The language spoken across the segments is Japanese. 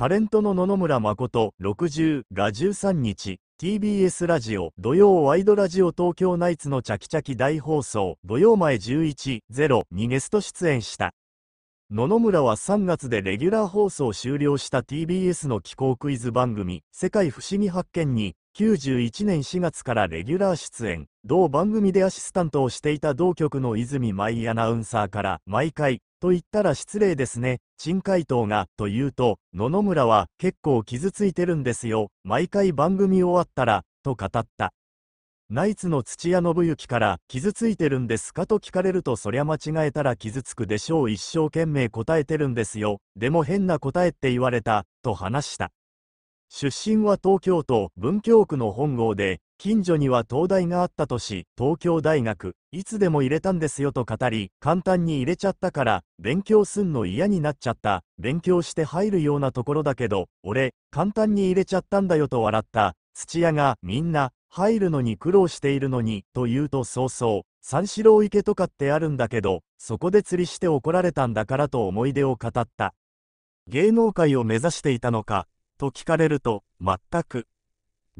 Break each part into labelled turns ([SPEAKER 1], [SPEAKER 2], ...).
[SPEAKER 1] タレントの野々村誠60が13日、TBS ラジオ土曜ワイドラジオ東京ナイツのチャキチャキ大放送土曜前11.0にゲスト出演した。野々村は3月でレギュラー放送終了した TBS の気候クイズ番組世界不思議発見に91年4月からレギュラー出演、同番組でアシスタントをしていた同局の泉舞アナウンサーから毎回と言ったら失礼ですね、陳回答が、と言うと、野々村は結構傷ついてるんですよ、毎回番組終わったら、と語った。ナイツの土屋信之から、傷ついてるんですかと聞かれるとそりゃ間違えたら傷つくでしょう一生懸命答えてるんですよ、でも変な答えって言われた、と話した。出身は東京都文京区の本郷で、近所には東大があったとし、東京大学、いつでも入れたんですよと語り、簡単に入れちゃったから、勉強すんの嫌になっちゃった、勉強して入るようなところだけど、俺、簡単に入れちゃったんだよと笑った、土屋が、みんな、入るのに苦労しているのに、と言うと早々、三四郎池とかってあるんだけど、そこで釣りして怒られたんだからと思い出を語った。芸能界を目指していたのか、と聞かれると、全く、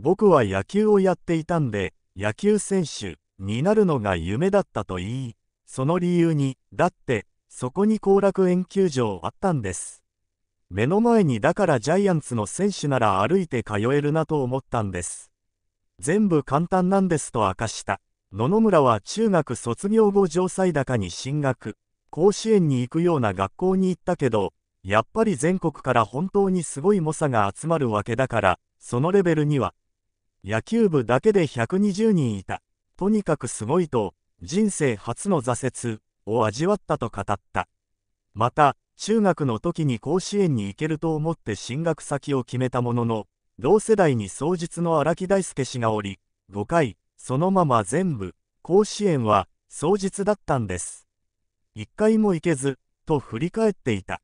[SPEAKER 1] 僕は野球をやっていたんで、野球選手になるのが夢だったと言い、その理由に、だって、そこに後楽園球場あったんです。目の前にだからジャイアンツの選手なら歩いて通えるなと思ったんです。全部簡単なんですと明かした。野々村は中学卒業後城西高に進学。甲子園に行くような学校に行ったけど、やっぱり全国から本当にすごい猛者が集まるわけだから、そのレベルには野球部だけで120人いた。とにかくすごいと、人生初の挫折を味わったと語った。また、中学の時に甲子園に行けると思って進学先を決めたものの、同世代に双日の荒木大輔氏がおり、5回、そのまま全部、甲子園は、双日だったんです。1回も行けず、と振り返っていた。